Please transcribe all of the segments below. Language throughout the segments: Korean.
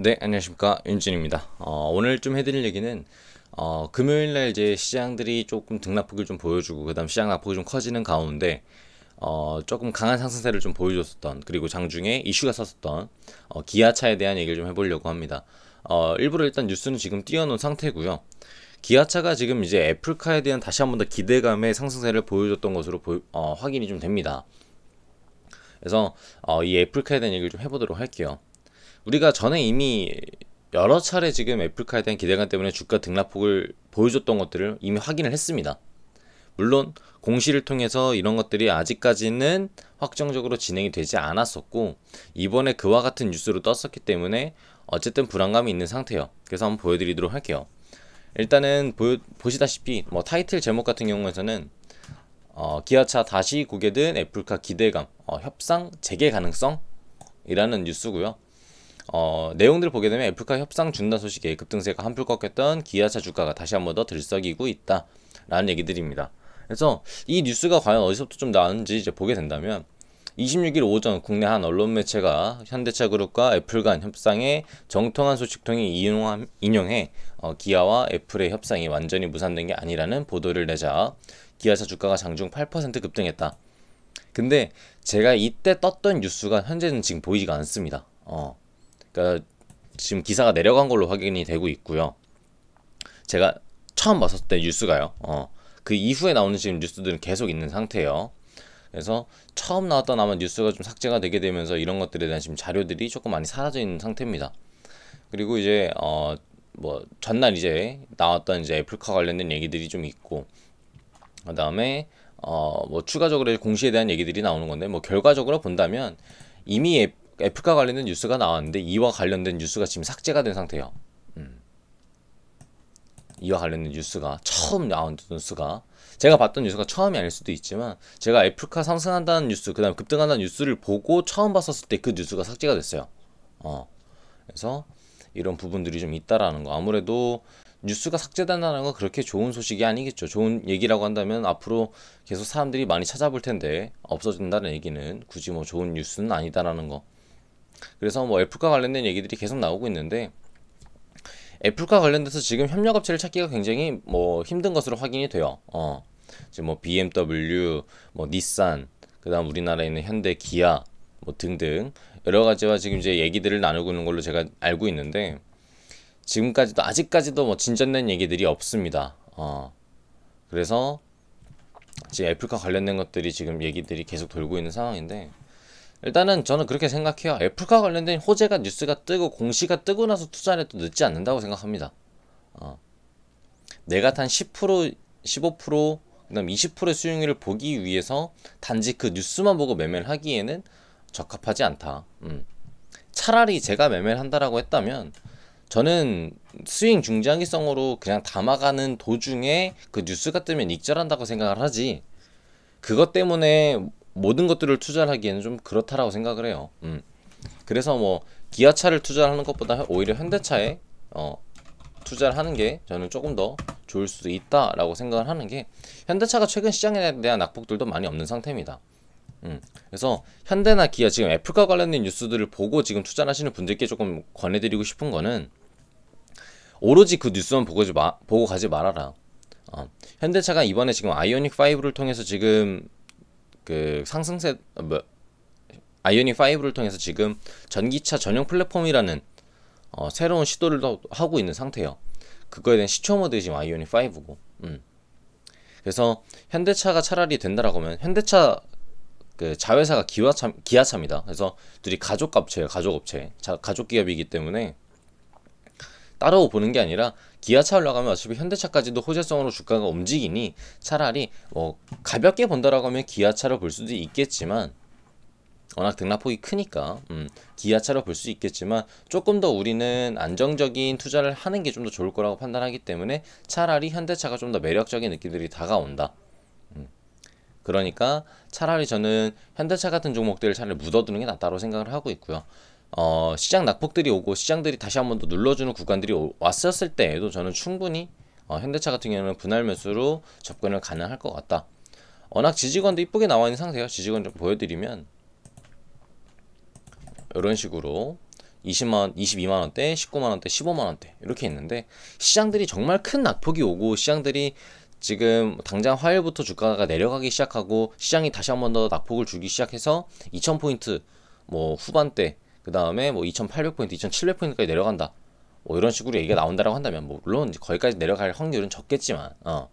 네 안녕하십니까 윤진입니다 어, 오늘 좀 해드릴 얘기는 어, 금요일날 이제 시장들이 조금 등락폭을 좀 보여주고 그 다음 시장 낙폭이 좀 커지는 가운데 어, 조금 강한 상승세를 좀 보여줬었던 그리고 장중에 이슈가 섰었던 어, 기아차에 대한 얘기를 좀 해보려고 합니다 어, 일부러 일단 뉴스는 지금 띄워놓은 상태고요 기아차가 지금 이제 애플카에 대한 다시 한 번 더 기대감의 상승세를 보여줬던 것으로 보 어, 확인이 좀 됩니다 그래서 어, 이 애플카에 대한 얘기를 좀 해보도록 할게요 우리가 전에 이미 여러 차례 지금 애플카에 대한 기대감 때문에 주가 등락폭을 보여줬던 것들을 이미 확인을 했습니다. 물론 공시를 통해서 이런 것들이 아직까지는 확정적으로 진행이 되지 않았었고 이번에 그와 같은 뉴스로 떴었기 때문에 어쨌든 불안감이 있는 상태예요. 그래서 한번 보여드리도록 할게요. 일단은 보여, 보시다시피 뭐 타이틀 제목 같은 경우에서는 어, 기아차 다시 고개 든 애플카 기대감 어, 협상 재개 가능성이라는 뉴스고요. 어, 내용들을 보게 되면 애플카 협상 중단 소식에 급등세가 한풀 꺾였던 기아차 주가가 다시 한번더 들썩이고 있다. 라는 얘기들입니다. 그래서 이 뉴스가 과연 어디서부터 좀 나왔는지 이제 보게 된다면 26일 오전 국내 한 언론 매체가 현대차 그룹과 애플 간 협상에 정통한 소식통이 인용함, 인용해 어, 기아와 애플의 협상이 완전히 무산된 게 아니라는 보도를 내자 기아차 주가가 장중 8% 급등했다. 근데 제가 이때 떴던 뉴스가 현재는 지금 보이지가 않습니다. 어. 그러니까 지금 기사가 내려간 걸로 확인이 되고 있고요. 제가 처음 봤을 때 뉴스가요. 어, 그 이후에 나오는 지금 뉴스들은 계속 있는 상태예요. 그래서 처음 나왔던 아마 뉴스가 좀 삭제가 되게 되면서 이런 것들에 대한 지금 자료들이 조금 많이 사라져 있는 상태입니다. 그리고 이제 어뭐 전날 이제 나왔던 이제 애플카 관련된 얘기들이 좀 있고 그 다음에 어뭐 추가적으로 공시에 대한 얘기들이 나오는 건데 뭐 결과적으로 본다면 이미 애플과 관련된 뉴스가 나왔는데 이와 관련된 뉴스가 지금 삭제가 된 상태예요. 음. 이와 관련된 뉴스가 처음 나온 뉴스가 제가 봤던 뉴스가 처음이 아닐 수도 있지만 제가 애플카 상승한다는 뉴스 그다음 에 급등한다는 뉴스를 보고 처음 봤었을 때 그 뉴스가 삭제가 됐어요. 어. 그래서 이런 부분들이 좀 있다라는 거 아무래도 뉴스가 삭제된다는 건 그렇게 좋은 소식이 아니겠죠. 좋은 얘기라고 한다면 앞으로 계속 사람들이 많이 찾아볼 텐데 없어진다는 얘기는 굳이 뭐 좋은 뉴스는 아니다라는 거. 그래서 뭐 애플과 관련된 얘기들이 계속 나오고 있는데 애플과 관련돼서 지금 협력업체를 찾기가 굉장히 뭐 힘든 것으로 확인이 돼요. 어. 지금 뭐 BMW, 뭐 닛산, 그다음 우리나라에 있는 현대, 기아 뭐 등등 여러 가지와 지금 이제 얘기들을 나누고 있는 걸로 제가 알고 있는데 지금까지도 아직까지도 뭐 진전된 얘기들이 없습니다. 어. 그래서 지금 애플과 관련된 것들이 지금 얘기들이 계속 돌고 있는 상황인데 일단은 저는 그렇게 생각해요. 애플과 관련된 호재가 뉴스가 뜨고 공시가 뜨고 나서 투자를 해도 늦지 않는다고 생각합니다. 어. 내가 탄 10%, 15%, 그다음 20%의 수익률을 보기 위해서 단지 그 뉴스만 보고 매매를 하기에는 적합하지 않다. 음. 차라리 제가 매매를 한다라고 했다면 저는 스윙 중장기성으로 그냥 담아가는 도중에 그 뉴스가 뜨면 익절한다고 생각을 하지. 그것 때문에 모든 것들을 투자하기에는 좀 그렇다라고 생각을 해요. 음. 그래서 뭐 기아차를 투자하는 것보다 오히려 현대차에 어, 투자를 하는 게 저는 조금 더 좋을 수도 있다라고 생각을 하는 게 현대차가 최근 시장에 대한 낙폭들도 많이 없는 상태입니다. 음, 그래서 현대나 기아 지금 애플과 관련된 뉴스들을 보고 지금 투자하시는 분들께 조금 권해드리고 싶은 거는 오로지 그 뉴스만 보고, 마, 보고 가지 말아라. 어, 현대차가 이번에 지금 아이오닉 5를 통해서 지금 그 상승세 어, 뭐 아이오닉 5를 통해서 지금 전기차 전용 플랫폼이라는 어, 새로운 시도를 하고 있는 상태예요. 그거에 대한 시초 모델이 지금 아이오닉 5고. 음. 그래서 현대차가 차라리 된다라고 하면 현대차 그 자회사가 기아차, 기아차입니다. 그래서 둘이 가족 업체예요. 가족 업체. 가족 기업이기 때문에 따로 보는 게 아니라 기아차 올라가면 어차피 현대차까지도 호재성으로 주가가 움직이니 차라리 뭐 가볍게 본다라고 하면 기아차로 볼 수도 있겠지만 워낙 등락폭이 크니까 음, 기아차로 볼 수 있겠지만 조금 더 우리는 안정적인 투자를 하는 게 좀 더 좋을 거라고 판단하기 때문에 차라리 현대차가 좀 더 매력적인 느낌들이 다가온다. 음, 그러니까 차라리 저는 현대차 같은 종목들을 차라리 묻어두는 게 낫다고 생각을 하고 있고요. 어, 시장 낙폭들이 오고 시장들이 다시 한 번 더 눌러주는 구간들이 오, 왔었을 때에도 저는 충분히 어, 현대차 같은 경우는 분할 매수로 접근을 가능할 것 같다. 워낙 지지건도 이쁘게 나와 있는 상태예요. 지지건 좀 보여드리면 이런 식으로 20만 22만 원대, 19만 원대, 15만 원대 이렇게 있는데 시장들이 정말 큰 낙폭이 오고 시장들이 지금 당장 화요일부터 주가가 내려가기 시작하고 시장이 다시 한 번 더 낙폭을 주기 시작해서 2000포인트 뭐 후반대 그 다음에 뭐 2,800포인트, 2,700포인트까지 내려간다. 뭐 이런 식으로 얘기가 나온다라고 한다면 뭐 물론 이제 거기까지 내려갈 확률은 적겠지만 어.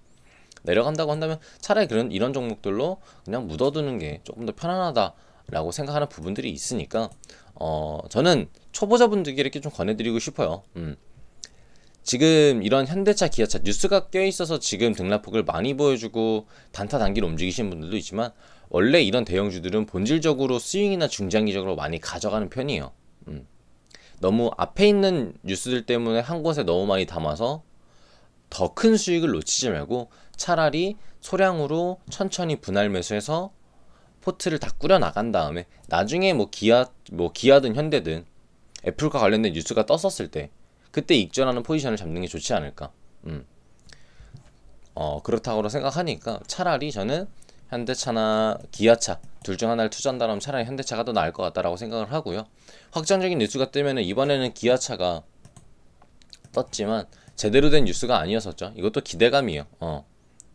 내려간다고 한다면 차라리 그런 이런 종목들로 그냥 묻어두는 게 조금 더 편안하다라고 생각하는 부분들이 있으니까 어 저는 초보자분들께 이렇게 좀 권해드리고 싶어요. 음. 지금 이런 현대차, 기아차 뉴스가 껴있어서 지금 등락폭을 많이 보여주고 단타 단기로 움직이시는 분들도 있지만 원래 이런 대형주들은 본질적으로 스윙이나 중장기적으로 많이 가져가는 편이에요. 음. 너무 앞에 있는 뉴스들 때문에 한 곳에 너무 많이 담아서 더 큰 수익을 놓치지 말고 차라리 소량으로 천천히 분할 매수해서 포트를 다 꾸려 나간 다음에 나중에 뭐 기아 뭐 기아든 현대든 애플과 관련된 뉴스가 떴었을 때 그때 익전하는 포지션을 잡는 게 좋지 않을까. 음. 어, 그렇다고 생각하니까 차라리 저는 현대차나 기아차 둘 중 하나를 투자한다면 차라리 현대차가 더 나을 것 같다라고 생각을 하고요. 확정적인 뉴스가 뜨면 이번에는 기아차가 떴지만 제대로 된 뉴스가 아니었었죠. 이것도 기대감이에요. 어.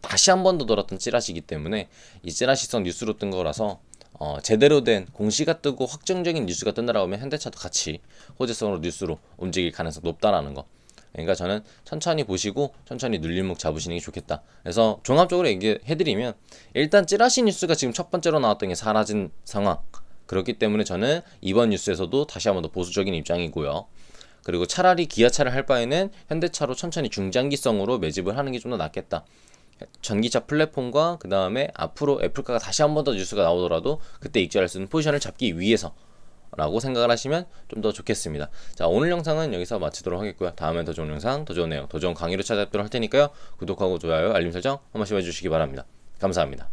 다시 한 번 더 돌았던 찌라시이기 때문에 이 찌라시성 뉴스로 뜬 거라서 어, 제대로 된 공시가 뜨고 확정적인 뉴스가 뜬다라고 하면 현대차도 같이 호재성으로 뉴스로 움직일 가능성이 높다라는 거. 그러니까 저는 천천히 보시고 천천히 눌림목 잡으시는 게 좋겠다. 그래서 종합적으로 얘기해드리면 일단 찌라시 뉴스가 지금 첫 번째로 나왔던 게 사라진 상황. 그렇기 때문에 저는 이번 뉴스에서도 다시 한번 더 보수적인 입장이고요. 그리고 차라리 기아차를 할 바에는 현대차로 천천히 중장기성으로 매집을 하는 게 좀 더 낫겠다. 전기차 플랫폼과 그 다음에 앞으로 애플카가 다시 한 번 더 뉴스가 나오더라도 그때 익절할 수 있는 포지션을 잡기 위해서 라고 생각을 하시면 좀 더 좋겠습니다. 자 오늘 영상은 여기서 마치도록 하겠고요. 다음에더 좋은 영상, 더 좋은 내용, 더 좋은 강의로 찾아뵙도록 할 테니까요. 구독하고 좋아요, 알림 설정 한 번씩 해주시기 바랍니다. 감사합니다.